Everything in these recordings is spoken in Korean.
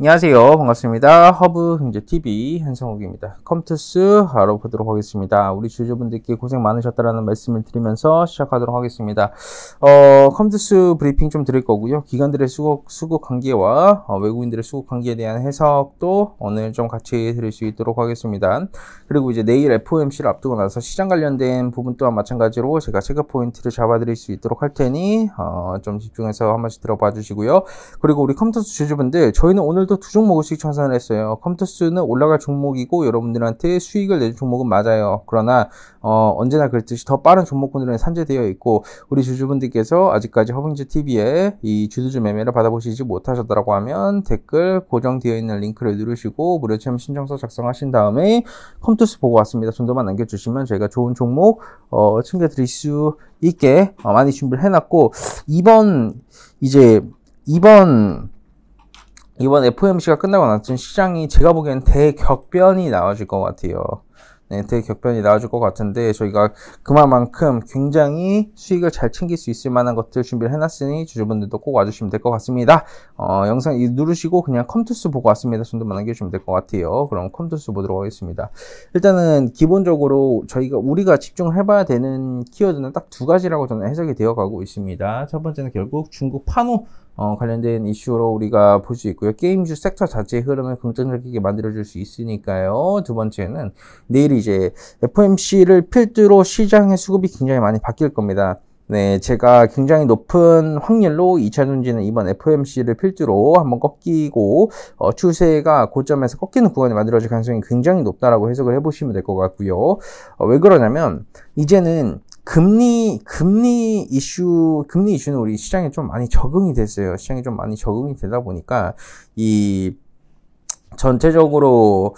안녕하세요. 반갑습니다. 허브 경제TV 현성욱입니다 컴투스 알아보도록 하겠습니다. 우리 주주분들께 고생 많으셨다라는 말씀을 드리면서 시작하도록 하겠습니다. 어, 컴투스 브리핑 좀 드릴 거고요. 기관들의 수급, 수급 관계와 어, 외국인들의 수급 관계에 대한 해석도 오늘 좀 같이 드릴 수 있도록 하겠습니다. 그리고 이제 내일 FOMC를 앞두고 나서 시장 관련된 부분 또한 마찬가지로 제가 체크 포인트를 잡아드릴 수 있도록 할 테니 어, 좀 집중해서 한 번씩 들어봐 주시고요. 그리고 우리 컴투스 주주분들 저희는 오늘 오늘도 두 종목씩 청산을 했어요. 컴투스는 올라갈 종목이고 여러분들한테 수익을 내낼 종목은 맞아요. 그러나 어, 언제나 그랬듯이 더 빠른 종목군들은 산재되어 있고 우리 주주분들께서 아직까지 허빙즈 TV에 이 주주주 매매를 받아보시지 못하셨다고 하면 댓글 고정되어 있는 링크를 누르시고 무료 체험 신청서 작성하신 다음에 컴투스 보고 왔습니다. 정도만 남겨주시면 저희가 좋은 종목 어, 챙겨드릴 수 있게 어, 많이 준비를 해놨고 이번 이제 이번 이번 FOMC가 끝나고 나서 시장이 제가 보기엔 대격변이 나와질 것 같아요. 네, 되게 격변이 나아질것 같은데 저희가 그만큼 굉장히 수익을 잘 챙길 수 있을 만한 것들 준비를 해놨으니 주주분들도 꼭 와주시면 될 것 같습니다. 어, 영상 누르시고 그냥 컴투스 보고 왔습니다. 정도만 남겨주시면 될 것 같아요. 그럼 컴투스 보도록 하겠습니다. 일단은 기본적으로 저희가 우리가 집중을 해봐야 되는 키워드는 딱 두 가지라고 저는 해석이 되어가고 있습니다. 첫 번째는 결국 중국 판호 어, 관련된 이슈로 우리가 볼 수 있고요. 게임주 섹터 자체의 흐름을 긍정적이게 만들어줄 수 있으니까요. 두 번째는 내일이 이제 FOMC를 필두로 시장의 수급이 굉장히 많이 바뀔 겁니다. 네, 제가 굉장히 높은 확률로 2차 전지는 이번 FOMC를 필두로 한번 꺾이고 어, 추세가 고점에서 꺾이는 구간이 만들어질 가능성이 굉장히 높다라고 해석을 해보시면 될 것 같고요. 어, 왜 그러냐면 이제는 금리 금리 이슈 금리 이슈는 우리 시장에 좀 많이 적응이 됐어요. 시장에 좀 많이 적응이 되다 보니까 이 전체적으로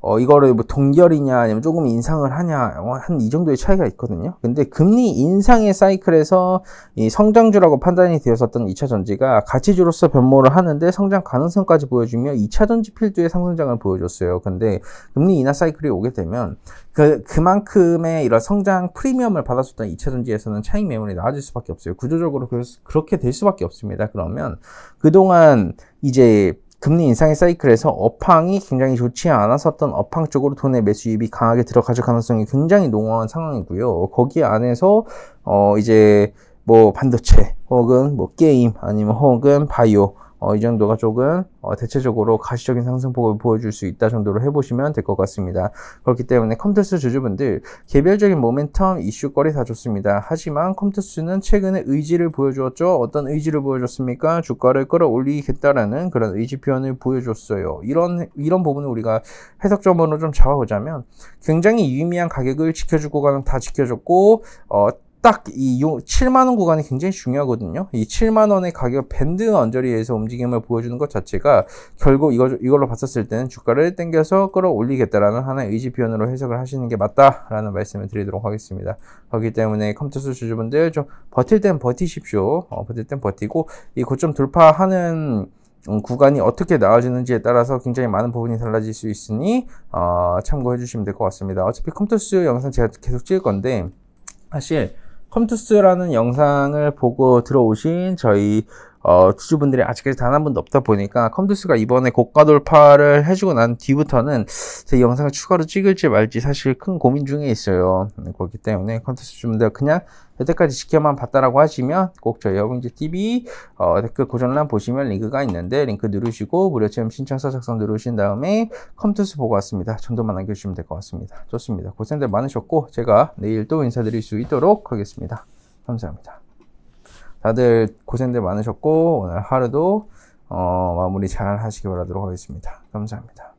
어 이거를 뭐 동결이냐 아니면 조금 인상을 하냐 어, 한이 정도의 차이가 있거든요. 근데 금리 인상의 사이클에서 이 성장주라고 판단이 되었었던 2차 전지가 가치주로서 변모를 하는데 성장 가능성까지 보여주며 2차 전지 필드의 상승장을 보여줬어요. 근데 금리 인하 사이클이 오게 되면 그 그만큼의 이런 성장 프리미엄을 받았었던 2차 전지에서는 차익 매물이 나아질 수밖에 없어요. 구조적으로 그렇게 될 수밖에 없습니다. 그러면 그동안 이제 금리 인상의 사이클에서 업황이 굉장히 좋지 않았었던 업황 쪽으로 돈의 매수입이 강하게 들어가질 가능성이 굉장히 농후한 상황이고요. 거기 안에서 어 이제 뭐 반도체 혹은 뭐 게임 아니면 혹은 바이오 어, 이 정도가 조금 어, 대체적으로 가시적인 상승폭을 보여줄 수 있다 정도로 해보시면 될 것 같습니다. 그렇기 때문에 컴퓨스 주주분들 개별적인 모멘텀 이슈거리 다 좋습니다. 하지만 컴퓨스는 최근에 의지를 보여주었죠. 어떤 의지를 보여줬습니까? 주가를 끌어올리겠다라는 그런 의지 표현을 보여줬어요. 이런 이런 부분을 우리가 해석점으로 좀 잡아보자면 굉장히 유의미한 가격을 지켜주고 가는 다 지켜줬고 어, 딱이 7만원 구간이 굉장히 중요하거든요. 이 7만원의 가격 밴드 언저리에서 움직임을 보여주는 것 자체가 결국 이거, 이걸로 봤었을 때는 주가를 땡겨서 끌어올리겠다라는 하나의 의지 표현으로 해석을 하시는 게 맞다라는 말씀을 드리도록 하겠습니다. 그렇기 때문에 컴퓨터 주주분들 좀 버틸 땐 버티십시오. 어, 버틸 땐 버티고 이 고점 돌파하는 음, 구간이 어떻게 나아지는지에 따라서 굉장히 많은 부분이 달라질 수 있으니 어, 참고해 주시면 될 것 같습니다. 어차피 컴퓨터 수 영상 제가 계속 찍을 건데 사실 컴투스라는 영상을 보고 들어오신 저희 어, 주주분들이 아직까지 단한 번도 없다 보니까 컴투스가 이번에 고가 돌파를 해주고 난 뒤부터는 제 영상을 추가로 찍을지 말지 사실 큰 고민 중에 있어요. 음, 그렇기 때문에 컴투스 주분들 그냥 여태까지 지켜만 봤다라고 하시면 꼭 저희 여공지 TV 어, 댓글 고정란 보시면 링크가 있는데 링크 누르시고 무료 체험 신청서 작성 누르신 다음에 컴투스 보고 왔습니다. 정도만 남겨주시면 될 것 같습니다. 좋습니다. 고생들 많으셨고 제가 내일 또 인사드릴 수 있도록 하겠습니다. 감사합니다. 다들 고생들 많으셨고 오늘 하루도 어, 마무리 잘 하시기 바라도록 하겠습니다. 감사합니다.